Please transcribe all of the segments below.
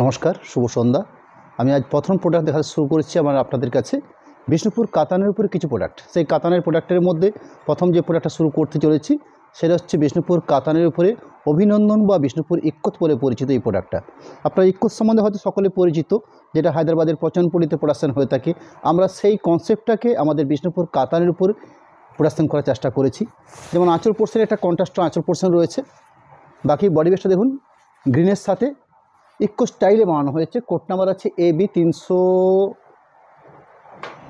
নমস্কার শুভ সন্ধ্যা আমি আজ প্রথম প্রোডাক্ট দেখা শুরু করেছি আমার আপনাদের কাছে বিষ্ণুপুর কাতানের উপরে কিছু প্রোডাক্ট সেই কাতানের প্রোডাক্টের মধ্যে প্রথম যে প্রোডাক্টটা শুরু করতে চলেছি সেটা হচ্ছে বিষ্ণুপুর কাতানের উপরে অভিনন্দন বা বিষ্ণুপুর ইক্কত বলে পরিচিত এই প্রোডাক্টটা আপনার ইক্কত সম্বন্ধে হয়তো সকলে পরিচিত যেটা হায়দ্রাবাদের পচনপুরীতে প্রোডাকশন হয়ে থাকে আমরা সেই কনসেপ্টটাকে আমাদের বিষ্ণুপুর কাতানের উপর প্রোডাকশন করার চেষ্টা করেছি যেমন আঁচল পোর্সেন একটা কন্ট্রাস্ট আঁচল পোর্শন রয়েছে বাকি বডি বেসটা দেখুন গ্রিনের সাথে ইকো স্টাইলে বানানো হয়েছে কোট নাম্বার আছে এ বি তিনশো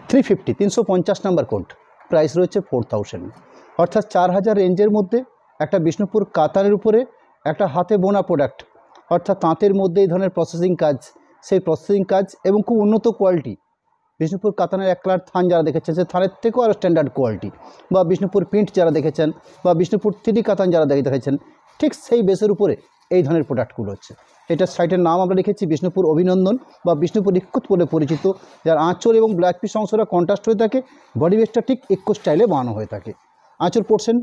থ্রি ফিফটি তিনশো পঞ্চাশ নাম্বার কোড প্রাইস রয়েছে ফোর থাউজেন্ড অর্থাৎ চার হাজার রেঞ্জের মধ্যে একটা বিষ্ণুপুর কাতারের উপরে একটা হাতে বোনা প্রোডাক্ট অর্থাৎ তাঁতের মধ্যে এই ধরনের প্রসেসিং কাজ সেই প্রসেসিং কাজ এবং খুব উন্নত কোয়ালিটি বিষ্ণুপুর কাতানের এক একলার থান যারা দেখেছেন সে থানের থেকেও আরও স্ট্যান্ডার্ড কোয়ালিটি বা বিষ্ণুপুর প্রিন্ট যারা দেখেছেন বা বিষ্ণুপুর থ্রি কাতান যারা দেখে দেখেছেন ঠিক সেই বেসের উপরে এই ধরনের প্রোডাক্টগুলো হচ্ছে এটার সাইটের নাম আমরা লিখেছি বিষ্ণুপুর অভিনন্দন বা বিষ্ণুপুর ইক্ষুত বলে পরিচিত যার আঁচল এবং ব্ল্যাক পিস অংশটা কন্ট্রাস্ট হয়ে থাকে বডি বেসটা ঠিক ইক্কুত স্টাইলে বানানো হয়ে থাকে আঁচল পড়ছেন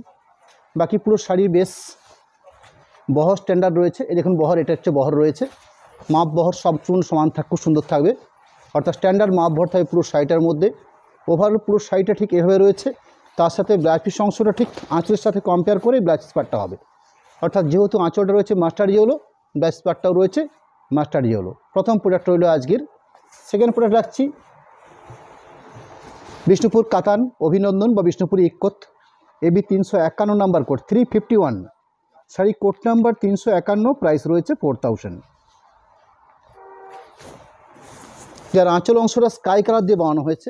বাকি পুরো শাড়ির বেস বহর স্ট্যান্ডার্ড রয়েছে এই দেখুন বহর এটা হচ্ছে বহর রয়েছে মাপ বহর সব চুন সমান থাক খুব সুন্দর থাকবে অর্থাৎ স্ট্যান্ডার্ড মাপ বহর থাকবে পুরো শাড়িটার মধ্যে ওভারঅল পুরো শাড়িটা ঠিক এভাবে রয়েছে তার সাথে ব্ল্যাক পিস অংশটা ঠিক আঁচলের সাথে কম্পেয়ার করে ব্লাউজ পার্টটা হবে অর্থাৎ যেহেতু আঁচলটা রয়েছে মাস্টার ইয়েলো ব্যাস রয়েছে মাস্টার ইয়েলো প্রথম প্রোডাক্ট রইল আজকের সেকেন্ড প্রোডাক্ট রাখছি বিষ্ণুপুর কাতান অভিনন্দন বা বিষ্ণুপুর এ এবি তিনশো একান্ন number code three fifty one sari code number তিনশো একান্ন প্রাইস রয়েছে ফোর থাউজেন্ড যার আঁচল অংশটা স্কাই কালার দিয়ে বানানো হয়েছে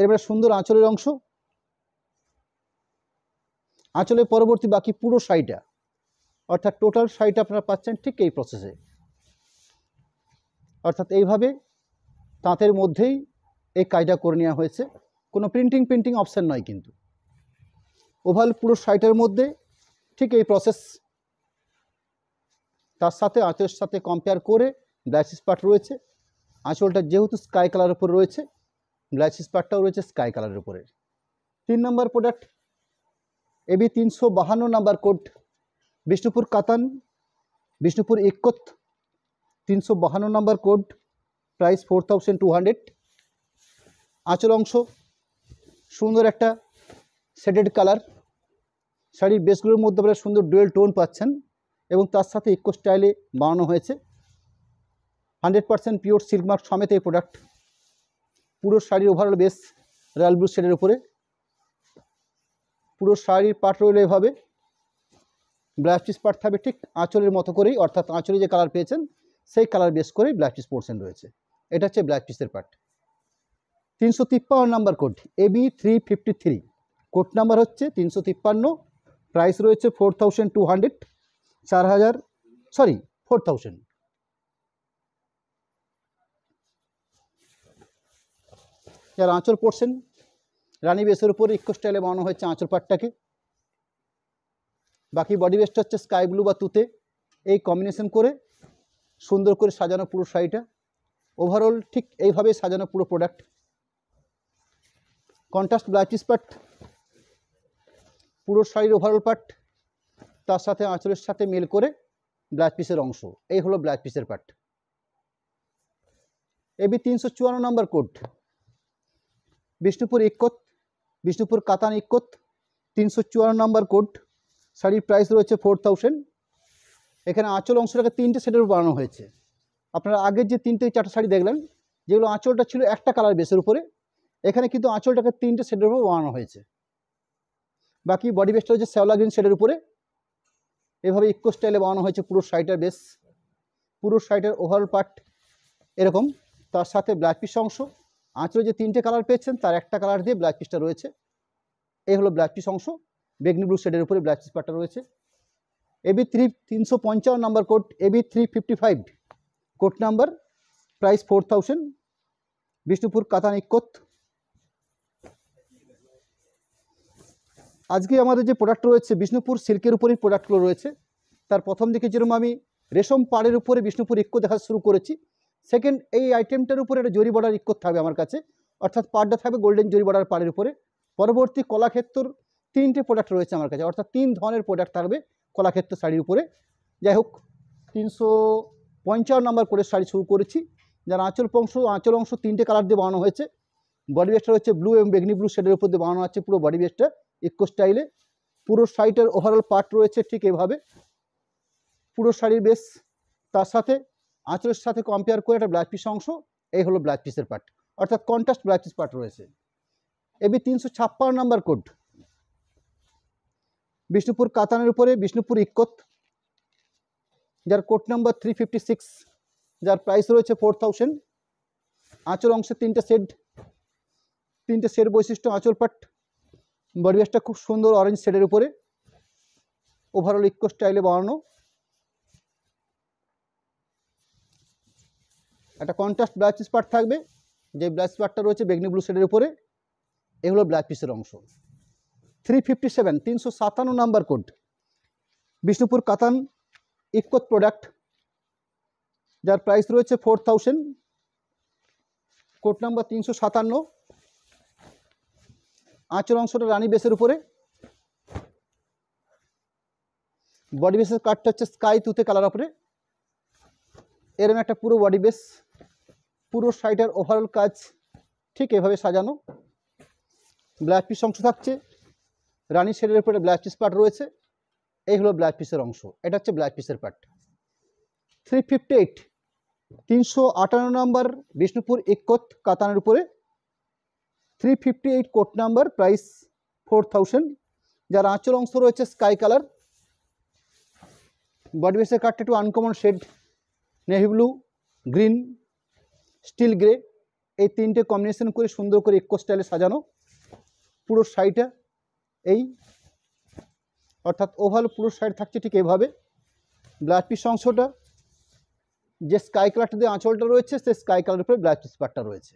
এরপরে সুন্দর আঁচলের অংশ আঁচলের পরবর্তী বাকি পুরো সাইটা অর্থাৎ টোটাল সাইট আপনারা পাচ্ছেন ঠিক এই প্রসেসে অর্থাৎ এইভাবে তাঁতের মধ্যেই এই কাজটা করে নেওয়া হয়েছে কোনো প্রিন্টিং প্রিন্টিং অপশান নয় কিন্তু ওভাল পুরো সাইটের মধ্যে ঠিক এই প্রসেস তার সাথে আঁচলের সাথে কম্পেয়ার করে ব্লাইসিস পার্ট রয়েছে আঁচলটা যেহেতু স্কাই কালার উপর রয়েছে ব্লাইসিস পার্টটাও রয়েছে স্কাই কালারের উপরে তিন নম্বর প্রোডাক্ট এবি তিনশো বাহান্ন নাম্বার কোড বিষ্ণুপুর কাতান বিষ্ণুপুর ইকত তিনশো বাহান্ন number code price four thousand two hundred আঁচল অংশ সুন্দর একটা শেডেড কালার শাড়ির বেসগুলোর মধ্যে আপনারা সুন্দর ডুয়েল টোন পাচ্ছেন এবং তার সাথে ইকো স্টাইলে বানানো হয়েছে হান্ড্রেড পারসেন্ট পিওর সিল্কমার্ক সমেত এই প্রোডাক্ট পুরো শাড়ির ওভারঅল বেস রয়্যাল ব্লু শেডের উপরে পুরো শাড়ির পাট রইল এভাবে ব্লাউজ পিস পাট থাকবে ঠিক আঁচলের মতো করেই অর্থাৎ আঁচলে যে কালার পেয়েছেন সেই কালার বেস করেই ব্লাউজ পিস পোর্শন রয়েছে এটা হচ্ছে ব্লাউজ পিসের পাট তিনশো তিপ্পান্ন number code AB three fifty three code number হচ্ছে তিনশো তিপ্পান্ন প্রাইস রয়েছে ফোর থাউজেন্ড টু হান্ড্রেড চার হাজার সরি ফোর থাউজেন্ড আঁচল পড়ছেন রানি বেসের উপরে ইকো স্টাইলে বানানো হয়েছে আঁচল পাটটাকে বাকি বডি বেসটা হচ্ছে স্কাই ব্লু বা তুতে এই কম্বিনেশন করে সুন্দর করে সাজানো পুরো শাড়িটা ওভারঅল ঠিক এইভাবেই সাজানো পুরো প্রোডাক্ট কন্ট্রাস্ট ব্লাইটিস পিস পার্ট পুরো শাড়ির ওভারঅল পার্ট তার সাথে আঁচলের সাথে মেল করে ব্লাউজ পিসের অংশ এই হলো ব্লাউজ পিসের পার্ট এবি তিনশো চুয়ান্ন number code Bishnupur ikat Bishnupur katan ikat তিনশো চুয়ান্ন নম্বর কোড শাড়ির প্রাইস রয়েছে ফোর থাউজেন্ড এখানে আঁচল অংশটাকে তিনটে সেটের বানানো হয়েছে আপনারা আগের যে তিনটে চারটে শাড়ি দেখলেন যেগুলো আঁচলটা ছিল একটা কালার বেসের উপরে এখানে কিন্তু আঁচলটাকে তিনটে সেটের উপর বানানো হয়েছে বাকি বডি বেসটা হচ্ছে শ্যাওলা গ্রিন শেডের উপরে এভাবে ইকো স্টাইলে বানানো হয়েছে পুরো শাড়িটার বেস পুরো শাড়িটার ওভারঅল পার্ট এরকম তার সাথে ব্ল্যাক পিস অংশ আঁচড়ে যে তিনটে কালার পেয়েছেন তার একটা কালার দিয়ে ব্ল্যাক পিসটা রয়েছে এই হলো ব্ল্যাক পিস অংশ বেগনি ব্লু শেডের উপরে ব্ল্যাক পিস পার্টটা রয়েছে এবি থ্রি তিনশো পঞ্চান্ন number code AB three fifty five code number price four thousand Bishnupur katan ikat আজকে আমাদের যে প্রোডাক্ট রয়েছে বিষ্ণুপুর সিল্কের উপরেই প্রোডাক্টগুলো রয়েছে তার প্রথম দিকে যেরকম আমি রেশম পাড়ের উপরে বিষ্ণুপুর ইক্কো দেখা শুরু করেছি সেকেন্ড এই আইটেমটার উপরে একটা জরি বর্ডার ইকোর থাকবে আমার কাছে অর্থাৎ পাড়টা থাকবে গোল্ডেন জরি বর্ডার পাড়ের উপরে পরবর্তী কলাক্ষেত্রর তিনটে প্রোডাক্ট রয়েছে আমার কাছে অর্থাৎ তিন ধরনের প্রোডাক্ট থাকবে কলাক্ষেত্র শাড়ির উপরে যাই হোক তিনশো পঞ্চান্ন নম্বর করে শাড়ি শুরু করেছি যার আঁচল অংশ আঁচল অংশ তিনটে কালার দিয়ে বানানো হয়েছে বডি বেস্টটা হচ্ছে ব্লু এবং বেগনি ব্লু শেডের উপর দিয়ে বানানো আছে পুরো বডি বেস্টটা ইকো স্টাইলে পুরো শাড়িটার ওভারঅল পার্ট রয়েছে ঠিক এভাবে পুরো শাড়ির বেশ তার সাথে আঁচলের সাথে কম্পেয়ার করে একটা ব্লাড পিস অংশ এই হলো ব্লাড পিসের পার্ট অর্থাৎ কন্ট্রাস্ট ব্লাড পিস পার্ট রয়েছে এবি তিনশো ছাপ্পান্ন নাম্বার কোড বিষ্ণুপুর কাতানের উপরে বিষ্ণুপুর ইকোত যার code number three fifty six যার প্রাইস রয়েছে ফোর থাউজেন্ড আঁচল অংশে তিনটে শেড তিনটে শেড বৈশিষ্ট্য আঁচল পাট বডি খুব সুন্দর অরেঞ্জ শেডের উপরে ওভারঅল ইকো স্টাইলে বানানো একটা কন্ট্রাস্ট ব্ল্যাক পিস পার্ট থাকবে যে ব্ল্যাক স্পার্টটা রয়েছে বেগনি ব্লু শেডের উপরে এগুলো ব্ল্যাক পিসের অংশ থ্রি ফিফটি সেভেন তিনশো সাতান্ন number code Bishnupur katan ikat product যার প্রাইস রয়েছে ফোর থাউজেন্ড কোড নাম্বার তিনশো সাতান্ন আঁচল অংশটা রানী বেসের উপরে বডি বেসের কাঠটা হচ্ছে স্কাই তুতে কালার উপরে এরম একটা পুরো বডি বেস পুরো শাড়িটার ওভারঅল কাজ ঠিক এভাবে সাজানো ব্ল্যাক পিস অংশ থাকছে রানী শেডের উপরে ব্ল্যাক পিস পার্ট রয়েছে এই হলো ব্ল্যাক পিসের অংশ এটা হচ্ছে ব্ল্যাক পিসের পার্ট থ্রি ফিফটি এইট তিনশো আটান্ন নম্বর বিষ্ণুপুর ইকোত কাতানের উপরে three fifty eight code number price four thousand যার আঁচল অংশ রয়েছে স্কাই কালার বডি বেসের কাঠটা একটু uncommon shade navy blue green steel grey এই তিনটে কম্বিনেশন করে সুন্দর করে ইকো স্টাইলে সাজানো পুরো শাড়িটা এই অর্থাৎ ওভাল পুরো শাড়ি থাকছে ঠিক এভাবে ব্লাউজ পিস অংশটা যে স্কাই কালারটা দিয়ে আঁচলটা রয়েছে সেই স্কাই কালারের উপরে ব্লাউজ পিস পার্টটা রয়েছে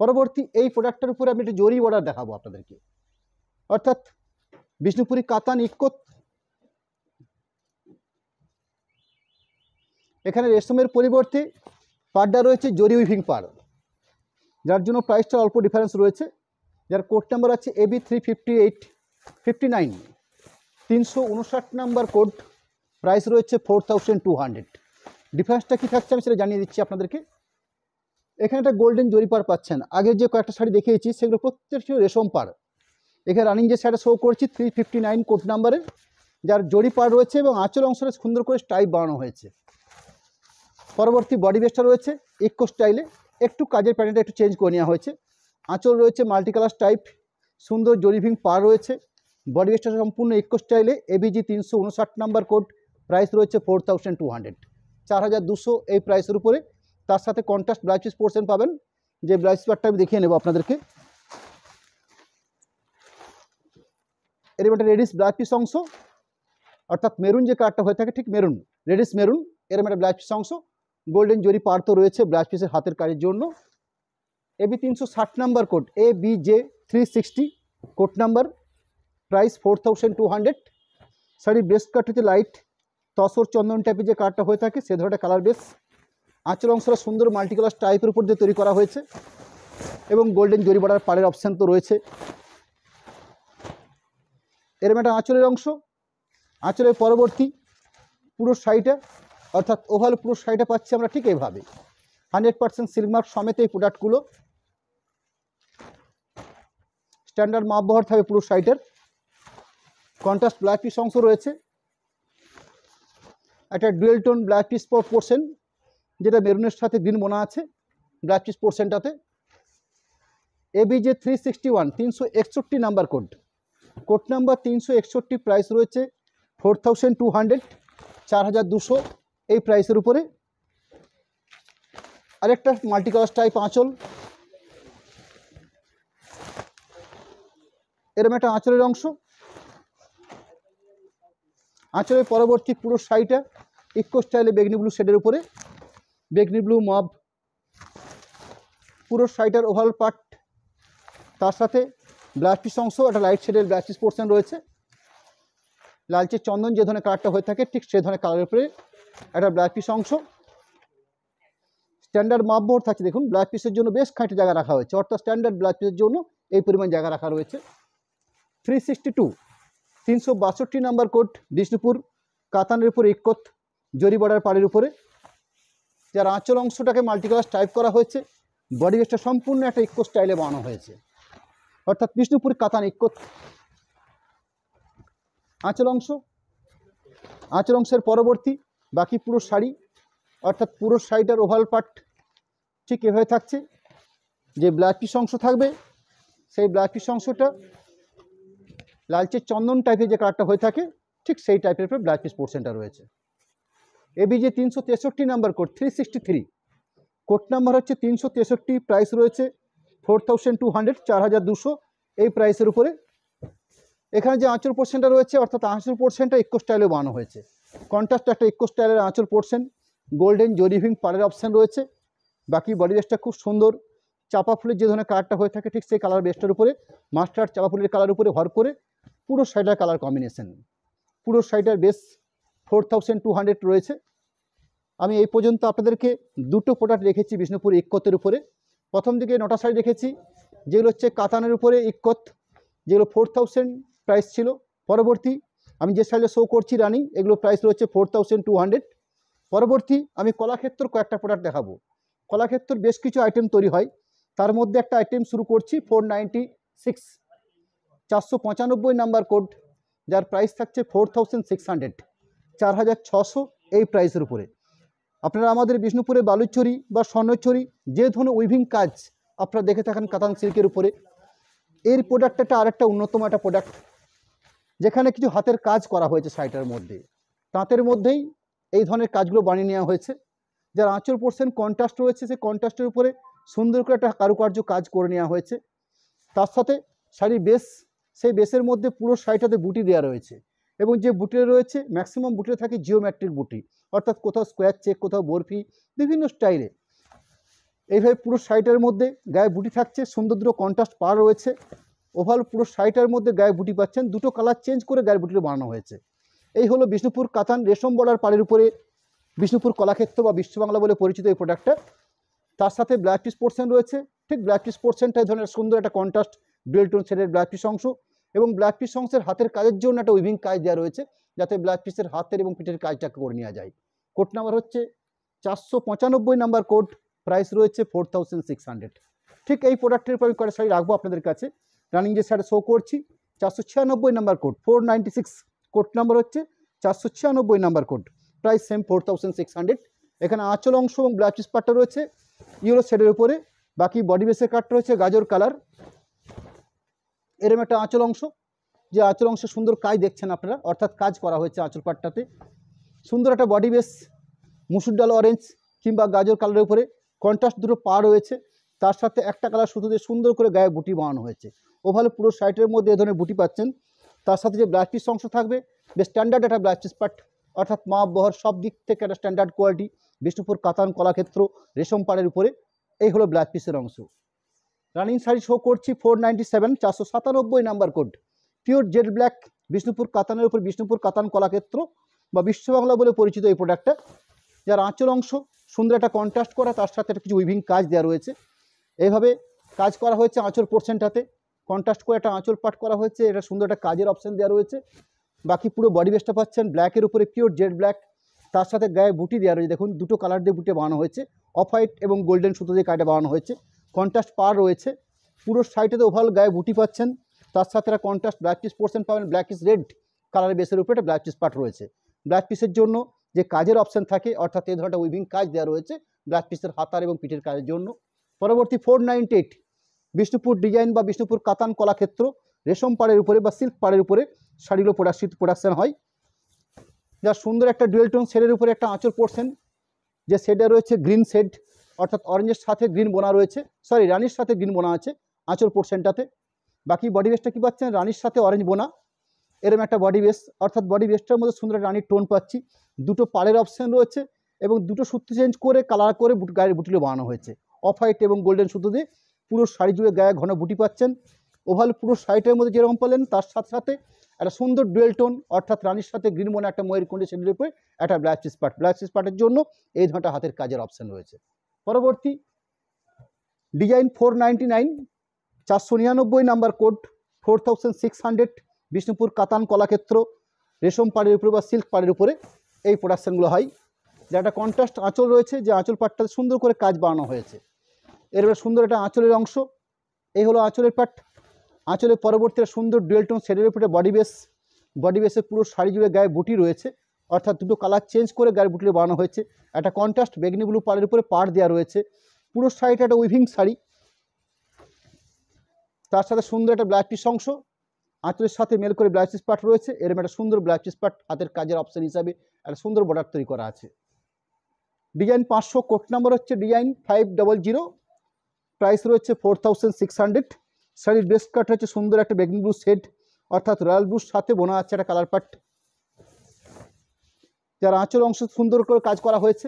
পরবর্তী এই প্রোডাক্টটার উপরে আমি একটু জরি অর্ডার দেখাবো আপনাদেরকে অর্থাৎ বিষ্ণুপুরি কাতান ইকোত এখানে রেশমের পরিবর্তে পার্টটা রয়েছে জরি উইভিং পার যার জন্য প্রাইসটা অল্প ডিফারেন্স রয়েছে যার কোড নাম্বার আছে AB three fifty eight fifty nine তিনশো উনষাট নাম্বার কোড প্রাইস রয়েছে ফোর থাউজেন্ড টু হান্ড্রেড ডিফারেন্সটা কী থাকছে আমি সেটা জানিয়ে দিচ্ছি আপনাদেরকে এখানে একটা গোল্ডেন জরি পার পাচ্ছেন আগে যে কয়েকটা শাড়ি দেখিয়েছি সেগুলো প্রত্যেকটি রেশম পার এখানে রানিং যে শাড়িটা শো করছি থ্রি ফিফটি নাইন কোড নাম্বারের যার জরি পার রয়েছে এবং আঁচল অংশটা সুন্দর করে স্টাইপ বানানো হয়েছে পরবর্তী বডি বেসটা রয়েছে ইকো স্টাইলে একটু কাজের প্যাটার্নটা একটু চেঞ্জ করে নেওয়া হয়েছে আঁচল রয়েছে মাল্টি কালার টাইপ সুন্দর জরিভিং পার রয়েছে বডি বেসটা সম্পূর্ণ ইকো স্টাইলে এবিজি তিনশো উনষাট নাম্বার কোড প্রাইস রয়েছে ফোর থাউজেন্ড টু হান্ড্রেড চার হাজার দুশো এই প্রাইসের উপরে তার সাথে কন্ট্রাস্ট ব্লাউজ পিস পোর্শন পাবেন যে ব্লাউজ পার্টটা আমি দেখিয়ে নেব আপনাদেরকে এর একটা রেডিস ব্লাউজ পিস অংশ অর্থাৎ মেরুন যে কার্ডটা হয়ে থাকে ঠিক মেরুন রেডিস মেরুন এর একটা ব্লাউজ পিস অংশ গোল্ডেন জরি পার্থ রয়েছে ব্রাশ পিসের হাতের কাজের জন্য এবি তিনশো ষাট number code A B J three sixty code number price four thousand two hundred sari breast cut হচ্ছে লাইট তসর চন্দন টাইপের যে কাটটা হয়ে থাকে সে ধরনের কালার বেস আঁচল অংশটা সুন্দর মাল্টিকালার টাইপের উপর দিয়ে তৈরি করা হয়েছে এবং গোল্ডেন জরি বাড়ার পাড়ের অপশান তো রয়েছে এরম একটা আঁচলের অংশ আঁচলের পরবর্তী পুরো শাড়িটা অর্থাৎ ওভাল পুরো শাড়িটা পাচ্ছি আমরা ঠিক এইভাবে হান্ড্রেড পার্সেন্ট সিলমার্ক সমেত এই প্রোডাক্টগুলো স্ট্যান্ডার্ড মাপ ব্যবহার থাকবে পুরো শাড়িটার কন্ট্রাস্ট ব্ল্যাক পিস অংশ রয়েছে একটা ডুয়েল টোন ব্ল্যাক পিস পর পোর্শন যেটা মেরুনের সাথে দিন বোনা আছে ব্ল্যাক পিস পোর্শনটাতে এবিজে থ্রি সিক্সটি ওয়ান তিনশো একষট্টি নাম্বার কোড কোড নাম্বার তিনশো একষট্টি প্রাইস রয়েছে ফোর থাউজেন্ড টু হান্ড্রেড চার হাজার দুশো এই প্রাইসের উপরে আরেকটা মাল্টি কালার টাইপ আঁচল এরম একটা আঁচলের অংশ আঁচলের পরবর্তী পুরো শাড়িটা ইকো স্টাইলে বেগনি ব্লু শেডের উপরে বেগনি ব্লু মব পুরো শাড়িটার ওভারঅল পার্ট তার সাথে ব্লাউজ পিস অংশ একটা লাইট শেডের ব্লাউজ পিস পোর্শন রয়েছে লালচে চন্দন যে ধরনের কালারটা হয়ে থাকে ঠিক সেই ধরনের কালারের উপরে একটা ব্ল্যাক পিস অংশ স্ট্যান্ডার্ড মাপবোর্ড থাকছে দেখুন ব্ল্যাক পিসের জন্য বেশ খাঁটি জায়গা রাখা হয়েছে অর্থাৎ স্ট্যান্ডার্ড ব্ল্যাক পিসের জন্য এই পরিমাণ জায়গা রাখা রয়েছে থ্রি সিক্সটি টু তিনশো বাষট্টি নাম্বার কোট বিষ্ণুপুর কাতানের উপরে ইকোত জরি বর্ডার পাড়ির উপরে যার আঁচল অংশটাকে মাল্টিকালার টাইপ করা হয়েছে বডি বেসটা সম্পূর্ণ একটা ইকো স্টাইলে বানানো হয়েছে অর্থাৎ বিষ্ণুপুর কাতান ইকোত আঁচল অংশ আঁচল অংশের পরবর্তী বাকি পুরো শাড়ি অর্থাৎ পুরো শাড়িটার ওভাল পার্ট ঠিক এভাবে থাকছে যে ব্ল্যাক পিস অংশ থাকবে সেই ব্ল্যাক পিস অংশটা লালচে চন্দন টাইপের যে কালারটা হয়ে থাকে ঠিক সেই টাইপের উপরে ব্লাড পিস পোর্শনটা রয়েছে এবিজে তিনশো তেষট্টি number code three sixty three code number হচ্ছে তিনশো তেষট্টি প্রাইস রয়েছে ফোর থাউজেন্ড টু হান্ড্রেড চার হাজার দুশো এই প্রাইসের উপরে এখানে যে আঁচল পোর্শনটা রয়েছে অর্থাৎ আঁচল পোর্শনটা ইকো স্টাইলে বানানো হয়েছে কন্ট্রাস্ট একটা ইকো স্টাইলের আঁচল পোর্শন গোল্ডেন জরিভিং পাড়ের অপশান রয়েছে বাকি বডি ড্রেসটা খুব সুন্দর চাপা ফুলের যে ধরনের কালারটা হয়ে থাকে ঠিক সেই কালার বেসটার উপরে মাস্টার্ড চাপা ফুলের কালার উপরে ভর করে পুরো শাড়িটার কালার কম্বিনেশন পুরো শাড়িটার বেস ফোর টু হান্ড্রেড রয়েছে আমি এই পর্যন্ত আপনাদেরকে দুটো প্রোডাক্ট রেখেছি বিষ্ণুপুর ইকোতের উপরে প্রথম দিকে নটা শাড়ি রেখেছি যেগুলো হচ্ছে কাতানের উপরে ইকোত যেগুলো ফোর থাউজেন্ড প্রাইস ছিল পরবর্তী আমি যে স্টাইলে শো করছি রানিং এগুলো প্রাইস রয়েছে ফোর থাউজেন্ড টু হান্ড্রেড পরবর্তী আমি কলাক্ষেত্র কয়েকটা প্রোডাক্ট দেখাবো কলাক্ষেত্র বেশ কিছু আইটেম তৈরি হয় তার মধ্যে একটা আইটেম শুরু করছি ফোর নাইনটি সিক্স চারশো পঁচানব্বই নাম্বার কোড যার প্রাইস থাকছে ফোর থাউজেন্ড সিক্স হান্ড্রেড চার হাজার ছশো এই প্রাইসের উপরে আপনারা আমাদের বিষ্ণুপুরে বালুচরি বা স্বর্ণচরি যে ধরনের উইভিং কাজ আপনারা দেখে থাকেন কাতান সিল্কের উপরে এর প্রোডাক্টটা আরেকটা উন্নতম একটা প্রোডাক্ট যেখানে কিছু হাতের কাজ করা হয়েছে শাড়িটার মধ্যে তাঁতের মধ্যেই এই ধরনের কাজগুলো বানিয়ে নেওয়া হয়েছে যার আঁচড় পোর্শন কন্ট্রাস্ট রয়েছে সেই কন্ট্রাস্টের উপরে সুন্দর করে একটা কারুকার্য কাজ করে নেওয়া হয়েছে তার সাথে শাড়ির বেশ সেই বেশের মধ্যে পুরো শাড়িটাতে বুটি দেওয়া রয়েছে এবং যে বুটি রয়েছে ম্যাক্সিমাম বুটিরে থাকে জিওমেট্রিক বুটি অর্থাৎ কোথাও স্কোয়ার চেক কোথাও বরফি বিভিন্ন স্টাইলে এইভাবে পুরো শাড়িটার মধ্যে গায়ে বুটি থাকছে সুন্দর দুটো কন্ট্রাস্ট পাওয়া রয়েছে ওভাল পুরো শাড়িটার মধ্যে গায়ে বুটি পাচ্ছেন দুটো কালার চেঞ্জ করে গায়ে বুটিটা বানানো হয়েছে এই হলো বিষ্ণুপুর কাতান রেশম বর্ডার পাড়ের উপরে বিষ্ণুপুর কলাক্ষেত্র বা বিশ্ববাংলা বলে পরিচিত এই প্রোডাক্টটা তার সাথে ব্ল্যাক পিস পোর্শন রয়েছে ঠিক ব্ল্যাক পিস পোর্শনটা এই ধরনের সুন্দর একটা কন্ট্রাস্ট ডুয়েলটোন সেটের ব্ল্যাক পিস অংশ এবং ব্ল্যাক পিস অংশের হাতের কাজের জন্য একটা উইভিং কাজ দেওয়া রয়েছে যাতে ব্ল্যাক পিসের হাতের এবং পিঠের কাজটা করে নেওয়া যায় কোড নাম্বার হচ্ছে চারশো পঁচানব্বই নাম্বার কোড প্রাইস রয়েছে ফোর থাউজেন্ড সিক্স হান্ড্রেড ঠিক এই প্রোডাক্টের উপর আমি কয়েকটা শাড়ি রাখবো আপনাদের কাছে রানিং যে স্যার শো করছি চারশো ছিয়ানব্বই number code four ninety six code number হচ্ছে চারশো ছিয়ানব্বই number code price same four thousand six hundred এখানে আঁচল অংশ এবং ব্লাউজ পার্টটা রয়েছে ইউরো সেটের উপরে বাকি বডি বেসের কাটটা রয়েছে গাজর কালার এরম একটা আঁচল অংশ যে আঁচল অংশ সুন্দর কাজ দেখছেন আপনারা অর্থাৎ কাজ করা হয়েছে আঁচল পাটটাতে সুন্দর একটা বডি বেস মুসুর ডাল অরেঞ্জ কিংবা গাজর কালারের উপরে কন্ট্রাস্ট দুটো পা রয়েছে তার সাথে একটা কালার সুতো দিয়ে সুন্দর করে গায়ে বুটি বানানো হয়েছে ওভাবে পুরো শার্টের মধ্যে এ ধরনের বুটি পাচ্ছেন তার সাথে যে ব্লাউজ পিস অংশ থাকবে বেশ স্ট্যান্ডার্ড একটা ব্লাউজ পিস পাট অর্থাৎ মা বহর সব দিক থেকে একটা স্ট্যান্ডার্ড কোয়ালিটি বিষ্ণুপুর কাতান কলাক্ষেত্র রেশম পাড়ের উপরে এই হলো ব্লাউজ পিসের অংশ রানিং শাড়ি শো করছি ফোর নাইনটি সেভেন চারশো সাতানব্বই number code pure Z black Bishnupur কাতানের উপর বিষ্ণুপুর কাতান কলাক্ষেত্র বা বিশ্ববাংলা বলে পরিচিত এই প্রোডাক্টটা যার আঁচল অংশ সুন্দর একটা কন্ট্রাস্ট করা তার সাথে একটা কিছু উইভিং কাজ দেওয়া রয়েছে এইভাবে কাজ করা হয়েছে আঁচল পোর্শনটাতে কন্ট্রাস্ট করে একটা আঁচল পাট করা হয়েছে এটা সুন্দর একটা কাজের অপশান দেওয়া রয়েছে বাকি পুরো বডি বেসটা পাচ্ছেন ব্ল্যাকের উপরে পিওর জেড ব্ল্যাক তার সাথে গায়ে বুটি দেওয়া রয়েছে দেখুন দুটো কালার দিয়ে বুটি বানানো হয়েছে অফ হোয়াইট এবং গোল্ডেন সুতো দিয়ে কাটা বানানো হয়েছে কন্ট্রাস্ট পার রয়েছে পুরো সাইটেতে ওভাল গায়ে বুটি পাচ্ছেন তার সাথে একটা কন্ট্রাস্ট ব্ল্যাক পিস পোর্শন পাবেন ব্ল্যাক পিস রেড কালারের বেসের উপরে একটা ব্ল্যাক পিস পাট রয়েছে ব্ল্যাক পিসের জন্য যে কাজের অপশান থাকে অর্থাৎ এই ধরনের উইভিং কাজ দেওয়া রয়েছে ব্ল্যাক পিসের হাতার এবং পিঠের কাজের জন্য পরবর্তী four ninety eight Bishnupur design বা বিষ্ণুপুর কাতান কলাক্ষেত্র রেশম পাড়ের উপরে বা সিল্ক পাড়ের উপরে শাড়িগুলো প্রোডাকশিত প্রোডাকশান হয় যা সুন্দর একটা ডুয়েল টোন শেডের উপরে একটা আঁচড় পড়ছেন যে শেডে রয়েছে গ্রিন শেড অর্থাৎ অরেঞ্জের সাথে গ্রিন বোনা রয়েছে সরি রানির সাথে গ্রিন বোনা আছে আঁচড় পোর্শনটাতে বাকি বডি বেসটা কী পাচ্ছেন রানির সাথে অরেঞ্জ বোনা এরম একটা বডি বেস অর্থাৎ বডি বেসটার মধ্যে সুন্দর রানির টোন পাচ্ছি দুটো পাড়ের অপশান রয়েছে এবং দুটো সূত্র চেঞ্জ করে কালার করে গায়ের বুটিলো বানানো হয়েছে অফ হোয়াইট এবং গোল্ডেন সুতো দিয়ে পুরো শাড়ি জুড়ে গায়ে ঘন বুটি পাচ্ছেন ওভাল পুরো শাড়িটার মধ্যে যেরকম পেলেন তার সাথে সাথে একটা সুন্দর ডুয়েল টোন অর্থাৎ রানীর সাথে গ্রিন মনে একটা ময়ের কোণে সেটির উপরে একটা ব্ল্যাক চিস পার্ট ব্ল্যাক চিস পার্টের জন্য এই ধরনের হাতের কাজের অপশান রয়েছে পরবর্তী ডিজাইন ফোর নাইনটি নাইন চারশো নিরানব্বই number code four thousand six hundred Bishnupur katan Kalakshetra রেশম পাড়ের উপরে বা সিল্ক পাড়ের উপরে এই প্রোডাকশানগুলো হয় যে একটা কন্ট্রাস্ট আঁচল রয়েছে যে আঁচল পাটটা সুন্দর করে কাজ বানানো হয়েছে এর সুন্দর একটা আঁচলের অংশ এই হলো আঁচলের পাট আঁচলের পরবর্তী সুন্দর ডুয়েলটন সেটের উপরে বডি বেস বডি বেসের পুরো শাড়ি জুড়ে গায়ে বুটি রয়েছে অর্থাৎ দুটো কালার চেঞ্জ করে গায়ের বুটিটা বানানো হয়েছে একটা কন্ট্রাস্ট বেগনি ব্লু পাড়ের উপরে পাড় দেওয়া রয়েছে পুরো শাড়িটা একটা উইভিং শাড়ি তার সাথে সুন্দর একটা ব্লাউজ পিস অংশ আঁচলের সাথে মেল করে ব্লাউজ পিস পাট রয়েছে এরম একটা সুন্দর ব্লাউজ পিস পাট হাতের কাজের অপশান হিসাবে একটা সুন্দর বর্ডার তৈরি করা আছে ডিজাইন পাঁচশো কোট নম্বর হচ্ছে design five double zero price রয়েছে ফোর থাউজেন্ড সিক্স হান্ড্রেড শাড়ির ব্রেস্ট কাট হচ্ছে সুন্দর একটা বেগুন ব্লু শেড অর্থাৎ রয়্যাল ব্লুর সাথে বোনা আছে একটা কালার পাট যার আঁচল অংশ সুন্দর করে কাজ করা হয়েছে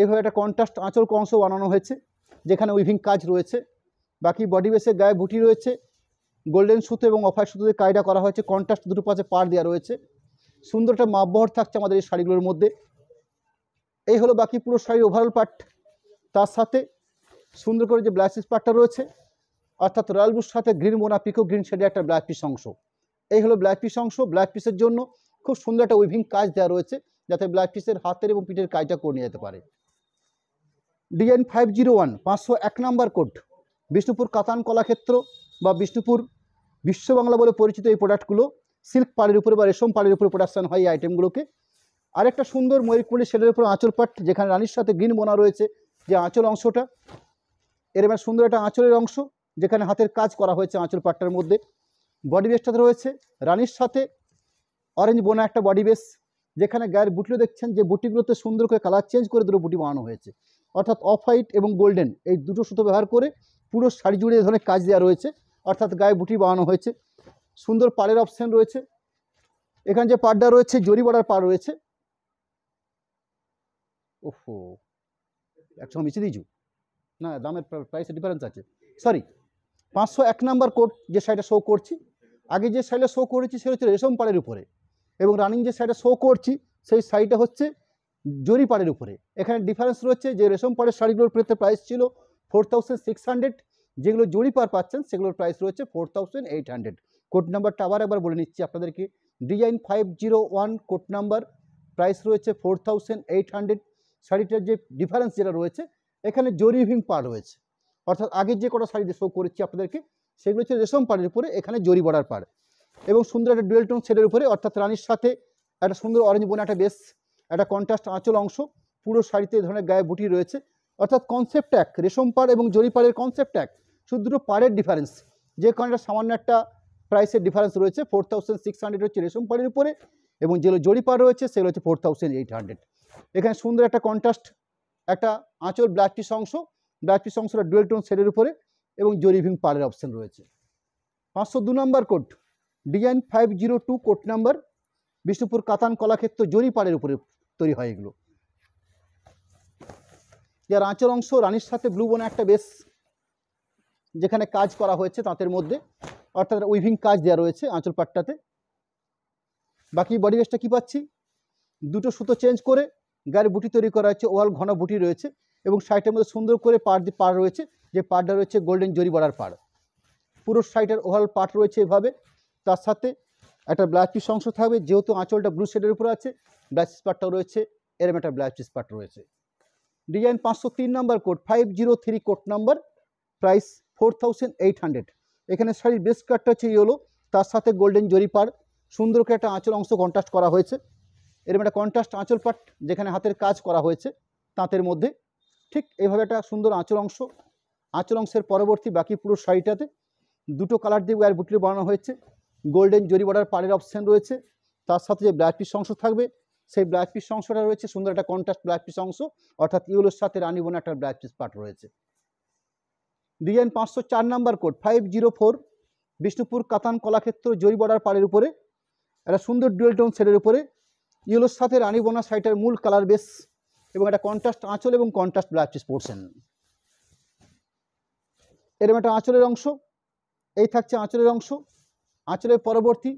এভাবে একটা কন্ট্রাস্ট আঁচল অংশ বানানো হয়েছে যেখানে উইভিং কাজ রয়েছে বাকি বডি বেসে গায়ে বুটি রয়েছে গোল্ডেন সুতো এবং অফার সুতো দিয়ে কায়দা করা হয়েছে কন্ট্রাস্ট দুটো পাশে পার দেওয়া রয়েছে সুন্দর একটা মাপবহর থাকছে আমাদের এই শাড়িগুলোর মধ্যে এই হলো বাকি পুরো শাড়ির ওভারঅল পার্ট তার সাথে সুন্দর করে যে ব্ল্যাক পিস পার্টটা রয়েছে অর্থাৎ রয়্যাল বুশ সাথে গ্রিন মোনা পিকো গ্রিন শেডের একটা ব্ল্যাক পিস অংশ এই হলো ব্ল্যাক পিস অংশ ব্ল্যাক পিসের জন্য খুব সুন্দর একটা উইভিং কাজ দেওয়া রয়েছে যাতে ব্ল্যাক পিসের হাতের এবং পিঠের কাজটা করে নিয়ে যেতে পারে ডিএন ফাইভ জিরো ওয়ান পাঁচশো এক নাম্বার কোড বিষ্ণুপুর কাতান কলাক্ষেত্র বা বিষ্ণুপুর বিশ্ব বাংলা বলে পরিচিত এই প্রোডাক্টগুলো সিল্ক পাড়ের উপরে বা রেশম পাড়ের উপরে প্রোডাকশান হয় এই আইটেমগুলোকে আরেকটা সুন্দর ময়ূরকুলি সেলের উপর আঁচল পাট যেখানে রানীর সাথে গ্রিন বোনা রয়েছে যে আঁচল অংশটা এরকম সুন্দর একটা আঁচলের অংশ যেখানে হাতের কাজ করা হয়েছে আঁচল পাটটার মধ্যে বডি বেসটাতে রয়েছে রানির সাথে অরেঞ্জ বোনা একটা বডি বেস যেখানে গায়ের বুটিও দেখছেন যে বুটিগুলোতে সুন্দর করে কালার চেঞ্জ করে দুটো বুটি বানানো হয়েছে অর্থাৎ অফ হোয়াইট এবং গোল্ডেন এই দুটো সুতো ব্যবহার করে পুরো শাড়ি জুড়ে ধরনের কাজ দেওয়া রয়েছে অর্থাৎ গায়ে বুটি বানানো হয়েছে সুন্দর পাড়ের অপশান রয়েছে এখানে যে পাড়টা রয়েছে জরি বড়ার পাড় রয়েছে ওহো একসঙ্গে মিছে দিয়েছু না দামের প্রাইসে ডিফারেন্স আছে সরি পাঁচশো এক নাম্বার কোড যে শাড়িটা শো করছি আগে যে শাড়িটা শো করেছি সেটা হচ্ছে রেশম পাড়ের উপরে এবং রানিং যে শাড়িটা শো করছি সেই শাড়িটা হচ্ছে জরি পাড়ের উপরে এখানে ডিফারেন্স রয়েছে যে রেশম পাড়ের শাড়িগুলোর পেতে প্রাইস ছিল ফোর সিক্স হান্ড্রেড যেগুলো জরি পার পাচ্ছেন সেগুলোর প্রাইস রয়েছে four thousand eight hundred code নাম্বারটা আবার একবার বলে নিচ্ছি আপনাদেরকে design five zero one code number price রয়েছে ফোর থাউজেন্ড এইট হান্ড্রেড শাড়িটার যে ডিফারেন্স যেটা রয়েছে এখানে জরিভিং পার রয়েছে অর্থাৎ আগে যে কটা শাড়ি শো করেছি আপনাদেরকে সেগুলো হচ্ছে রেশম পাড়ের উপরে এখানে জরি বর্ডার পার এবং সুন্দর একটা ডুয়েল টোন সেটের উপরে অর্থাৎ রানীর সাথে একটা সুন্দর অরেঞ্জ বোন একটা বেস একটা কন্ট্রাস্ট আঁচল অংশ পুরো শাড়িতে ধরনের গায়ে বুটি রয়েছে অর্থাৎ কনসেপ্ট এক রেশম পাড় এবং জরি পাড়ের কনসেপ্ট এক শুধু পাড়ের ডিফারেন্স যে কারণে সামান্য একটা প্রাইসের ডিফারেন্স রয়েছে ফোর থাউজেন্ড সিক্স হান্ড্রেড হচ্ছে রেশম পাড়ের উপরে এবং যেগুলো জরি পাড় রয়েছে সেগুলো হচ্ছে ফোর থাউজেন্ড এইট হান্ড্রেড এখানে সুন্দর একটা কন্ট্রাস্ট একটা আঁচল ব্ল্যাকটিস অংশ ব্ল্যাকটিস অংশটা ডুয়েল টোন সেটের উপরে এবং জরিভিং পারের অপশন রয়েছে পাঁচশো দু number code design five zero two code number Bishnupur katan Kalakshetra জরি পাড়ের উপরে তৈরি হয় এগুলো যার আঁচল অংশ রানীর সাথে ব্লু বনে একটা বেশ যেখানে কাজ করা হয়েছে তাঁতের মধ্যে অর্থাৎ উইভিং কাজ দেওয়া রয়েছে আঁচল পাটটাতে বাকি বডি বেসটা কী পাচ্ছি দুটো সুতো চেঞ্জ করে গাড়ি বুটি তৈরি করা হয়েছে ওয়াল ঘন বুটি রয়েছে এবং সাইটের মধ্যে সুন্দর করে পাড় পাড় রয়েছে যে পাড়টা রয়েছে গোল্ডেন জরি বর্ডার পাড় পুরো সাইটের ওভাল পাট রয়েছে এভাবে তার সাথে একটা ব্লাউজ পিস অংশ থাকবে যেহেতু আঁচলটা ব্লু শেডের উপর আছে ব্লাউজ পিস পাটটাও রয়েছে এরম একটা ব্লাউজ পিস পাট রয়েছে ডিজাইন পাঁচশো তিন number code five zero three code number price four thousand eight hundred এখানে শাড়ির বেস্ট কাটটা হচ্ছে ইয়েলো তার সাথে গোল্ডেন জরি পাড় সুন্দর করে একটা আঁচল অংশ কন্ট্রাস্ট করা হয়েছে এরকম একটা কন্ট্রাস্ট আঁচল পাট যেখানে হাতের কাজ করা হয়েছে তাঁতের মধ্যে ঠিক এইভাবে একটা সুন্দর আঁচল অংশ আঁচল অংশের পরবর্তী বাকি পুরো শাড়িটাতে দুটো কালার দিয়ে ওয়ার বুটলি বানানো হয়েছে গোল্ডেন জরি বর্ডার পাড়ের অপশান রয়েছে তার সাথে যে ব্ল্যাক পিস অংশ থাকবে সেই ব্ল্যাক পিস অংশটা রয়েছে সুন্দর একটা কন্ট্রাস্ট ব্ল্যাক পিস অংশ অর্থাৎ ইউলোর সাথে রানী বোনা একটা ব্ল্যাক পিস পার্ট রয়েছে ডিজাইন পাঁচশো চার number code five zero four Bishnupur katan Kalakshetra জরি বর্ডার পাড়ের উপরে একটা সুন্দর ডুয়েল টোন সেটের উপরে ইয়েলোর সাথে রানী বোনা শাড়িটার মূল কালার বেস এবং একটা কন্ট্রাস্ট আঁচল এবং কন্ট্রাস্ট ব্লাউজ পিস পরছেন এরকম একটা আঁচলের অংশ এই থাকছে আঁচলের অংশ আঁচলের পরবর্তী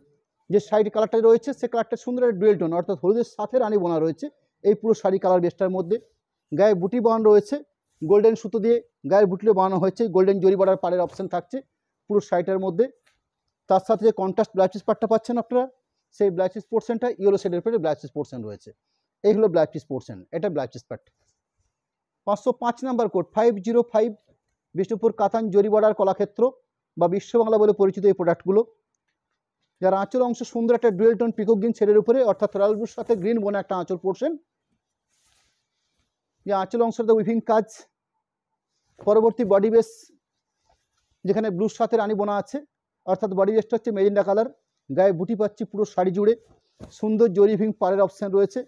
যে শাড়ির কালারটা রয়েছে সে কালারটা সুন্দর ডুয়েল টোন অর্থাৎ হলুদের সাথে রানী বোনা রয়েছে এই পুরো শাড়ি কালার বেসটার মধ্যে গায়ে বুটি বানানো রয়েছে গোল্ডেন সুতো দিয়ে গায়ের বুটিলে বানানো হয়েছে গোল্ডেন জরি বর্ডার পাড়ের অপশান থাকছে পুরো শাড়িটার মধ্যে তার সাথে যে কন্ট্রাস্ট ব্লাউজ পিস পাচ্ছেন আপনারা সেই ব্ল্যাচিস পোর্শনটা ইয়েলো শেডের উপরে ব্ল্যাচিস পোর্শন রয়েছে এই ব্ল্যাক ব্ল্যাচিস পোর্শন এটা ব্ল্যাচিস প্যাট পাঁচশো পাঁচ number code five zero five Bishnupur katan zari border Kalakshetra বা বিশ্ববাংলা বলে পরিচিত এই প্রোডাক্টগুলো যার আঁচল অংশ সুন্দর একটা ডুয়েল টোন পিকক গ্রিন শেডের উপরে অর্থাৎ রয়্যাল ব্লু সাথে গ্রিন বোনা একটা আঁচল পোর্শন যে আঁচল অংশটাতে উইভিং কাজ পরবর্তী বডি বেস যেখানে ব্লুর সাথে রানী বোনা আছে অর্থাৎ বডি বেসটা হচ্ছে মেজিন্ডা কালার গায়ে বুটি পাচ্ছি পুরো শাড়ি জুড়ে সুন্দর জরিভিং পাড়ের অপশান রয়েছে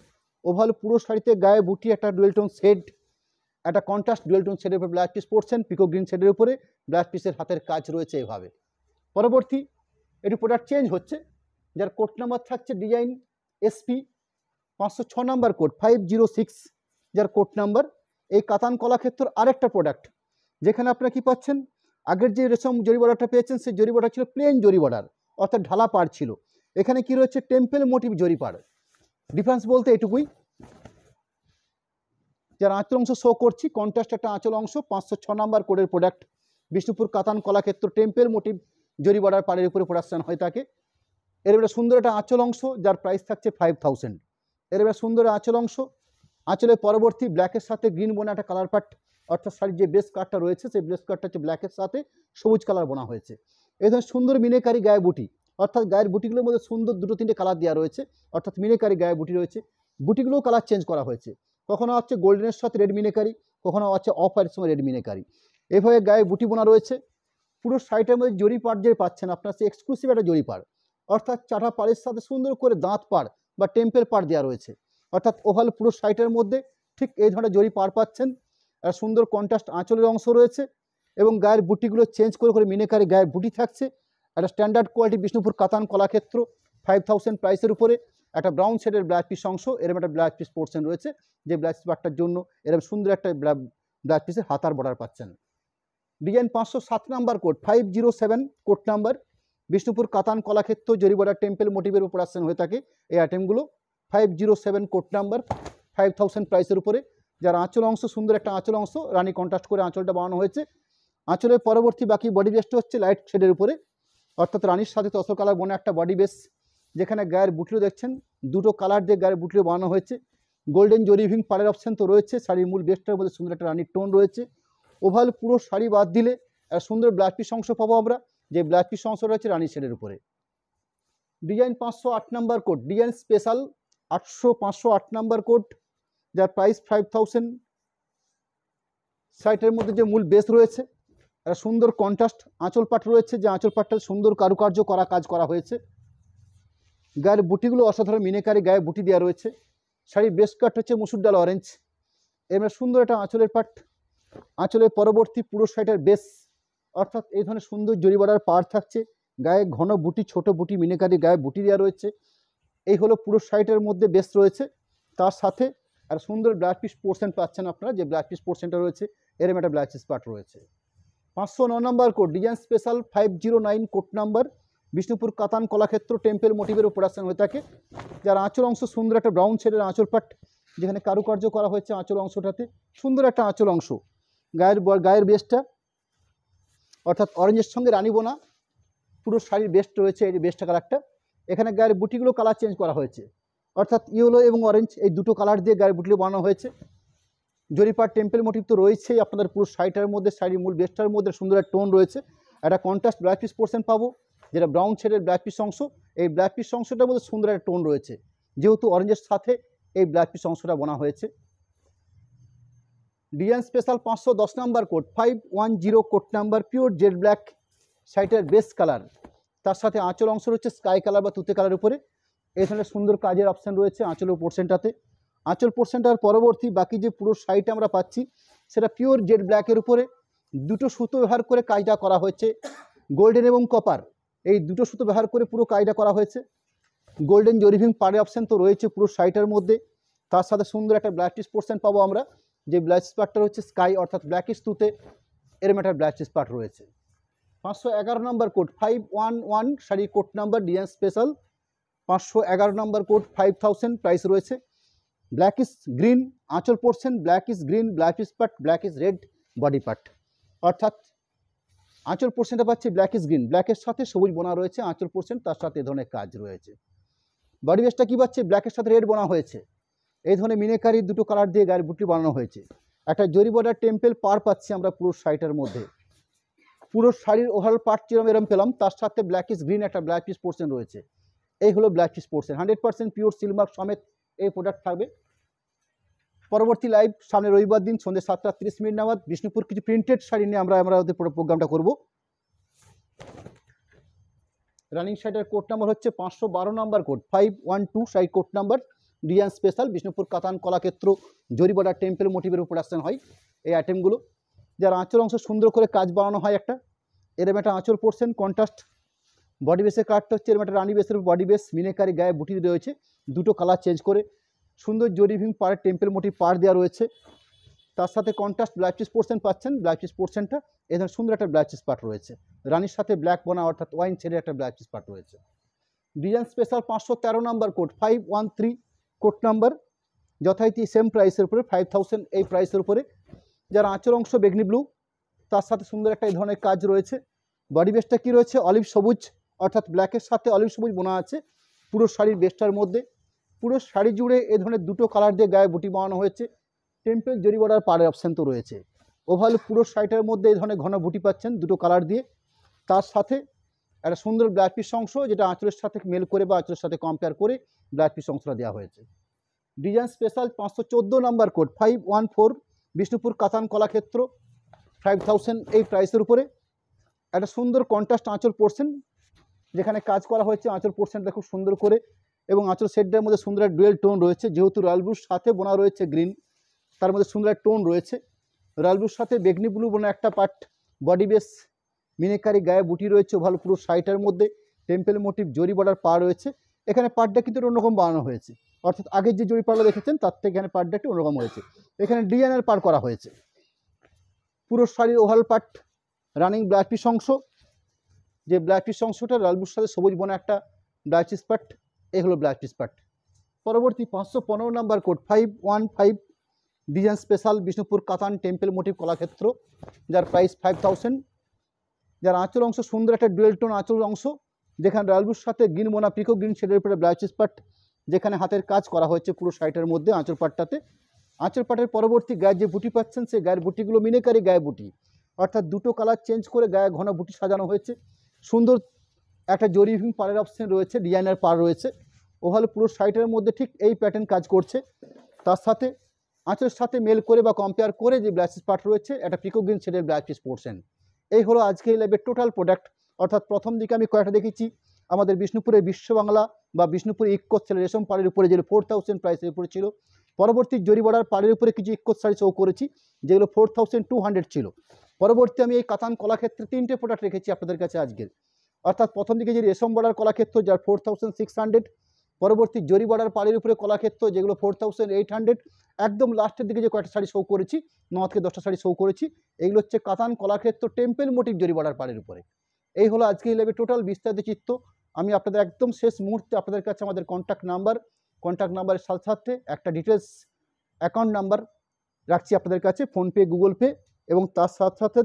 ওভাল পুরো শাড়িতে গায়ে বুটি একটা ডুয়েলটন সেট একটা কন্ট্রাস্ট ডুয়েলটন সেটের উপরে ব্লাউজ পিস পরছেন পিকো গ্রিন সেটের উপরে ব্লাউজ পিসের হাতের কাজ রয়েছে এভাবে পরবর্তী এটি প্রোডাক্ট চেঞ্জ হচ্ছে যার কোড নাম্বার থাকছে ডিজাইন এসপি পাঁচশো ছ number code five zero six যার কোড নাম্বার এই কাতান কলাক্ষেত্র আরেকটা প্রোডাক্ট যেখানে আপনারা কি পাচ্ছেন আগের যে রেশম জরি বর্ডারটা পেয়েছেন সেই জরি বর্ডার ছিল প্লেন জরি বর্ডার অর্থাৎ ঢালা পাড় ছিল এখানে কি রয়েছে টেম্পেল মোটিভ পাড় ডিফারেন্স বলতে এটুকুই যার আঁচল অংশ শো করছি কন্ট্রাস্ট একটা আঁচল অংশ পাঁচশো ছ নম্বর কোডের product Bishnupur katan Kalakshetra temple motive জরিবাড়ার পাড়ের উপরে প্রোডাকশান হয় থাকে এর একটা সুন্দর একটা আঁচল অংশ যার প্রাইস থাকছে ফাইভ থাউজেন্ড এর একটা সুন্দর আঁচল অংশ আঁচলের পরবর্তী ব্ল্যাকের সাথে গ্রিন বোনা একটা কালার পার্ট অর্থাৎ শাড়ির যে বেস কার্ডটা রয়েছে সেই বেস কার্ডটা হচ্ছে ব্ল্যাকের সাথে সবুজ কালার বোনা হয়েছে এই ধরনের সুন্দর মিনেকারি গায়ে বুটি অর্থাৎ গায়ের বুটিগুলোর মধ্যে সুন্দর দুটো তিনটে কালার দেওয়া রয়েছে অর্থাৎ মিনেকারি গায়ে বুটি রয়েছে বুটিগুলোও কালার চেঞ্জ করা হয়েছে কখনো হচ্ছে গোল্ডেনের সাথে রেড মিনেকারি কখনো হচ্ছে অফ হোয়াইটের সময় রেড মিনেকারি এভাবে গায়ে বুটি বোনা রয়েছে পুরো শাড়িটার মধ্যে জরি পাড় যে পাচ্ছেন আপনার সে এক্সক্লুসিভ একটা জরি পাড় অর্থাৎ চাটা পাড়ের সাথে সুন্দর করে দাঁত পাড় বা টেম্পেল পাড় দেওয়া রয়েছে অর্থাৎ ওভাল পুরো শাড়িটার মধ্যে ঠিক এই ধরনের জরি পাড় পাচ্ছেন আর সুন্দর কন্ট্রাস্ট আঁচলের অংশ রয়েছে এবং গায়ের বুটিগুলো চেঞ্জ করে করে মিনেকারে গায়ের বুটি থাকছে একটা standard quality Bishnupur katan Kalakshetra five thousand প্রাইসের উপরে একটা ব্রাউন শেডের ব্ল্যাক পিস অংশ এরম একটা ব্ল্যাক পিস পোর্শন রয়েছে যে ব্ল্যাক পিস পাটটার জন্য এরম সুন্দর একটা ব্ল্যাক পিসের হাতার বর্ডার পাচ্ছেন ডিজাইন পাঁচশো সাত number code five zero seven code number Bishnupur katan Kalakshetra জরিবডার temple মোটিভের উপর আসছেন হয়ে থাকে এই আইটেমগুলো five zero seven code number five thousand প্রাইসের উপরে যার আঁচল অংশ সুন্দর একটা আঁচল অংশ রানী কন্ট্রাস্ট করে আঁচলটা বানানো হয়েছে আঁচলের পরবর্তী বাকি বডি বেসটা হচ্ছে লাইট শেডের উপরে অর্থাৎ রানীর সাথে কালার বনে একটা বডি বেস যেখানে গায়ের বুটলো দেখছেন দুটো কালার দিয়ে গায়ের বুটলো বানানো হয়েছে গোল্ডেন জরিভিং পাড়ের অপশান তো রয়েছে শাড়ির মূল বেস্টের মধ্যে সুন্দর একটা রানীর টোন রয়েছে ওভাল পুরো শাড়ি বাদ দিলে একটা সুন্দর ব্লাড পিস অংশ পাবো আমরা যে ব্লাড পিস অংশ রয়েছে রানি শেডের উপরে ডিজাইন পাঁচশো আট নাম্বার কোড ডিজাইন স্পেশাল আটশো পাঁচশো আট নাম্বার কোড যার প্রাইস ফাইভ থাউজেন্ড সাইটের মধ্যে যে মূল বেস রয়েছে একটা সুন্দর কন্ট্রাস্ট আঁচল পাট রয়েছে যে আঁচল পাটটা সুন্দর কারুকার্য করা কাজ করা হয়েছে গায়ের বুটিগুলো অসাধারণ মিনেকারি গায়ে বুটি দেওয়া রয়েছে শাড়ির ব্রেস্ট কাট হচ্ছে মুসুর ডাল অরেঞ্জ এবার সুন্দর একটা আঁচলের পাট আঁচলের পরবর্তী পুরো শাড়িটার বেস অর্থাৎ এই ধরনের সুন্দর জরিবড়ার পাড় থাকছে গায়ে ঘন বুটি ছোট বুটি মিনেকারি গায়ে বুটি দেওয়া রয়েছে এই হলো পুরো শাড়িটার মধ্যে বেস রয়েছে তার সাথে আর সুন্দর ব্লাড পিস পোর্সেন্ট পাচ্ছেন আপনারা যে ব্লাড পিস পোর্সেন্টটা রয়েছে এরম একটা ব্ল্যাক পিস পার্ট রয়েছে পাঁচশো ন number code design special five zero nine code number Bishnupur katan Kalakshetra temple মোটিভের প্রোডাকশন হয়ে থাকে যার আঁচল অংশ সুন্দর একটা ব্রাউন শেডের আঁচল পাট যেখানে কারুকার্য করা হয়েছে আঁচল অংশটাতে সুন্দর একটা আঁচল অংশ গায়ের গায়ের বেস্টটা অর্থাৎ অরেঞ্জের সঙ্গে রানিবোনা পুরো শাড়ির বেস্ট রয়েছে এই বেস্টটা কালারটা এখানে গায়ের বুটিগুলো কালার চেঞ্জ করা হয়েছে অর্থাৎ ইয়েলো এবং অরেঞ্জ এই দুটো কালার দিয়ে গায়ের বুটিগুলো বানানো হয়েছে জরিপার টেম্পেল মোটিভ তো রয়েছেই আপনাদের পুরো শাড়িটার মধ্যে শাড়ির মূল বেস্টার মধ্যে সুন্দর একটা টোন রয়েছে একটা কন্ট্রাস্ট ব্ল্যাক পিস পোর্শন পাবো যেটা ব্রাউন শেডের ব্ল্যাক পিস অংশ এই ব্ল্যাক পিস অংশটার মধ্যে সুন্দর একটা টোন রয়েছে যেহেতু অরেঞ্জের সাথে এই ব্ল্যাক পিস অংশটা বোনা হয়েছে ডিজাইন স্পেশাল পাঁচশো দশ number code five one zero code number pure Z black শাড়িটার বেস্ট কালার তার সাথে আঁচল অংশ রয়েছে স্কাই কালার বা তুতে কালার উপরে এই ধরনের সুন্দর কাজের অপশান রয়েছে আঁচলের পোর্শনটাতে আঁচল পোর্শনটার পরবর্তী বাকি যে পুরো সাইট আমরা পাচ্ছি সেটা পিওর জেড ব্ল্যাকের উপরে দুটো সুতো ব্যবহার করে কাজটা করা হয়েছে গোল্ডেন এবং কপার এই দুটো সুতো ব্যবহার করে পুরো কাজটা করা হয়েছে গোল্ডেন জরিভিং পারে অপশান তো রয়েছে পুরো সাইটার মধ্যে তার সাথে সুন্দর একটা ব্ল্যাকটিস পোর্শন পাবো আমরা যে ব্ল্যাক স্পার্টটা রয়েছে স্কাই অর্থাৎ ব্ল্যাকিস তুতে এরম একটা ব্ল্যাক স্পার্ট রয়েছে পাঁচশো এগারো number code five one one sari code number design special পাঁচশো এগারো number code five thousand price রয়েছে ব্ল্যাক ইস গ্রিন আঁচল পড়ছেন blackish green blackish part blackish red body part অর্থাৎ আঁচল পোর্শনটা পাচ্ছি ব্ল্যাক ইস গ্রিন ব্ল্যাকের সাথে সবুজ বোনা রয়েছে আঁচল পোর্শন তার সাথে এ ধরনের কাজ রয়েছে বডি বেসটা কী পাচ্ছে ব্ল্যাকের সাথে রেড বোনা হয়েছে এই ধরনের মিনেকারি দুটো কালার দিয়ে গায়ের বুটি বানানো হয়েছে একটা জরি বর্ডার টেম্পেল পার পাচ্ছি আমরা পুরো শাড়িটার মধ্যে পুরো শাড়ির ওভারঅল পার্ট যেরকম এরম পেলাম তার সাথে ব্ল্যাক ইস গ্রিন একটা ব্ল্যাক পিস পোর্শন রয়েছে এই হলো black piece portion hundred percent pure silk mark সমেত এই প্রোডাক্ট থাকবে পরবর্তী লাইভ সামনে রবিবার দিন সন্ধ্যে সাতটা তিরিশ মিনিট নাগাদ বিষ্ণুপুর কিছু প্রিন্টেড শাড়ি নিয়ে আমরা আমরা ওদের প্রোগ্রামটা করব রানিং শাড়িটার কোড নাম্বার হচ্ছে পাঁচশো বারো number code five one two sari code number design special Bishnupur katan Kalakshetra zari border temple মোটিভের প্রোডাকশন হয় এই আইটেমগুলো যার আঁচল অংশ সুন্দর করে কাজ বানানো হয় একটা এরম একটা আঁচল পড়ছেন কন্ট্রাস্ট বডি বেসের কাঠটা হচ্ছে এরম একটা রানি বেসের বডি বেস মিনেকারি গায়ে বুটি রয়েছে দুটো কালার চেঞ্জ করে সুন্দর জরিভিং পার টেম্পেল মোটিভ পার দেওয়া রয়েছে তার সাথে কন্ট্রাস্ট ব্ল্যাক চিস পোর্সেন্ট পাচ্ছেন ব্ল্যাক চিস পোর্সেন্টটা এখানে সুন্দর একটা ব্ল্যাক চিস পার্ট রয়েছে রানির সাথে ব্ল্যাক বোনা অর্থাৎ ওয়াইন ছেড়ে একটা ব্ল্যাক চিস পার্ট রয়েছে ডিজাইন স্পেশাল পাঁচশো তেরো number code five one three code number যথারীতি সেম প্রাইসের উপরে ফাইভ থাউজেন্ড এই প্রাইসের উপরে যার আঁচর অংশ বেগনি ব্লু তার সাথে সুন্দর একটা এই ধরনের কাজ রয়েছে বডি বেসটা কী রয়েছে অলিভ সবুজ অর্থাৎ ব্ল্যাকের সাথে অলিভ সবুজ বোনা আছে পুরো শাড়ির বেস্টার মধ্যে পুরো শাড়ি জুড়ে এ ধরনের দুটো কালার দিয়ে গায়ে বুটি বানানো হয়েছে টেম্পেল জরি বর্ডার পাড়ের অপশান তো রয়েছে ওভাল পুরো শাড়িটার মধ্যে এই ধরনের ঘন বুটি পাচ্ছেন দুটো কালার দিয়ে তার সাথে একটা সুন্দর ব্ল্যাক পিস অংশ যেটা আঁচলের সাথে মেল করে বা আঁচলের সাথে কম্পেয়ার করে ব্ল্যাক পিস অংশটা দেওয়া হয়েছে ডিজাইন স্পেশাল পাঁচশো চোদ্দো number code five one four Bishnupur katan Kalakshetra five thousand এই প্রাইসের উপরে একটা সুন্দর কন্ট্রাস্ট আঁচল পড়ছেন যেখানে কাজ করা হয়েছে আঁচল পোর্শনটা খুব সুন্দর করে এবং আঁচল সেটটার মধ্যে সুন্দর ডুয়েল টোন রয়েছে যেহেতু রয়্যাল সাথে বোনা রয়েছে গ্রিন তার মধ্যে সুন্দর টোন রয়েছে রয়্যাল সাথে বেগনি ব্লু বোনা একটা পার্ট বডি বেস মিনেকারি গায়ে বুটি রয়েছে ভালো পুরো শাড়িটার মধ্যে টেম্পেল মোটিভ জরি বর্ডার পা রয়েছে এখানে পার্টটা কিন্তু অন্যরকম বানানো হয়েছে অর্থাৎ আগের যে জরি পাড়গুলো দেখেছেন তার থেকে এখানে পার্টটা একটু অন্যরকম হয়েছে এখানে ডিজাইনার পার করা হয়েছে পুরো শাড়ির oval part running blouse piece অংশ যে ব্ল্যাকটিস অংশটা লালবুর সাথে সবুজ বনে একটা ব্ল্যাকটিস পার্ট এই হলো ব্ল্যাকটিস পার্ট পরবর্তী পাঁচশো পনেরো number code five one five design special Bishnupur katan temple motive Kalakshetra যার প্রাইস ফাইভ থাউজেন্ড যার আঁচল অংশ সুন্দর একটা ডুয়েল টোন আঁচল অংশ যেখানে রালবুর সাথে গ্রিন মোনা পিকো গ্রিন শেডের উপরে ব্লাউচিস পাট যেখানে হাতের কাজ করা হয়েছে পুরো সাইটের মধ্যে আঁচল পাটটাতে আঁচল পাটের পরবর্তী গায়ে যে বুটি পাচ্ছেন সেই গায়ের বুটিগুলো মিনেকারি গায়ে বুটি অর্থাৎ দুটো কালার চেঞ্জ করে গায়ে ঘন বুটি সাজানো হয়েছে সুন্দর একটা জরি ভিং পাড়ের অপশান রয়েছে ডিজাইনার পার রয়েছে ওভাবে পুরো শাড়িটার মধ্যে ঠিক এই প্যাটার্ন কাজ করছে তার সাথে আঁচের সাথে মেল করে বা কম্পেয়ার করে যে ব্লাসিস পিস পার্ট রয়েছে একটা পিকো গ্রিন শেডের ব্লাউজ পিস পরছেন এই হলো আজকে ল্যাবের টোটাল প্রোডাক্ট অর্থাৎ প্রথম দিকে আমি কয়েকটা দেখেছি আমাদের বিষ্ণুপুরের বিশ্ববাংলা বা বিষ্ণুপুরের ইকোস ছেলে রেশম পাড়ের উপরে যে ফোর থাউজেন্ড প্রাইসের উপরে ছিল পরবর্তী জরি বর্ডার পাড়ের উপরে কিছু ইকোত শাড়ি শো করেছি যেগুলো ফোর থাউজেন্ড টু হান্ড্রেড ছিল পরবর্তী আমি এই কাতান কলাক্ষেত্রে তিনটে প্রোডাক্ট রেখেছি আপনাদের কাছে আজকের অর্থাৎ প্রথম দিকে যে রেশম বর্ডার কলাক্ষেত্র যার ফোর থাউজেন্ড সিক্স হান্ড্রেড পরবর্তী জরি বর্ডার পাড়ির উপরে কলাক্ষেত্র যেগুলো ফোর থাউজেন্ড এইট হান্ড্রেড একদম লাস্টের দিকে যে কয়েকটা শাড়ি শো করেছি ন থেকে দশটা শাড়ি শো করেছি এগুলো হচ্ছে katan Kalakshetra temple motif zari border পাড়ের উপরে এই হলো আজকে এই টোটাল বিস্তারিত চিত্র আমি আপনাদের একদম শেষ মুহূর্তে আপনাদের কাছে আমাদের কন্ট্যাক্ট নাম্বার কন্ট্যাক্ট নাম্বারের সাথে সাথে একটা ডিটেলস অ্যাকাউন্ট নাম্বার রাখছি আপনাদের কাছে ফোনপে গুগল পে এবং তার সাথে সাথে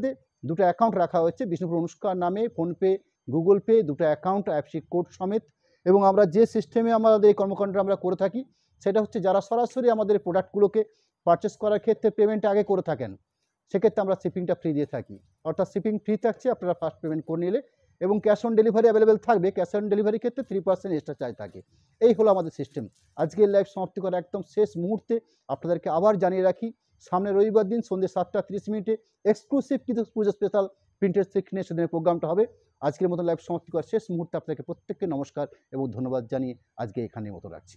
দুটো অ্যাকাউন্ট রাখা হয়েছে বিষ্ণুপুর অনুষ্কার নামে ফোনপে গুগল পে দুটো অ্যাকাউন্ট অ্যাপসি কোড সমেত এবং আমরা যে সিস্টেমে আমাদের এই কর্মকাণ্ড আমরা করে থাকি সেটা হচ্ছে যারা সরাসরি আমাদের প্রোডাক্টগুলোকে পারচেস করার ক্ষেত্রে পেমেন্ট আগে করে থাকেন সেক্ষেত্রে আমরা শিপিংটা ফ্রি দিয়ে থাকি অর্থাৎ শিপিং ফ্রি থাকছে আপনারা ফার্স্ট পেমেন্ট করে নিলে এবং ক্যাশ অন ডেলিভারি অ্যাভেলেবেল থাকবে ক্যাশ অন ডেলিভারির ক্ষেত্রে থ্রি পার্সেন্ট এক্সট্রা চার্জ থাকে এই হলো আমাদের সিস্টেম আজকের লাইভ সমাপ্তি করা একদম শেষ মুহূর্তে আপনাদেরকে আবার জানিয়ে রাখি সামনে রবিবার দিন সন্ধ্যে সাতটা তিরিশ মিনিটে এক্সক্লুসিভ কিছু পুজো স্পেশাল প্রিন্টের সেখানে সেদিনের প্রোগ্রামটা হবে আজকের মতো লাইভ সমাপ্তি করার শেষ মুহূর্তে আপনাকে প্রত্যেককে নমস্কার এবং ধন্যবাদ জানিয়ে আজকে এখানে মতো রাখছি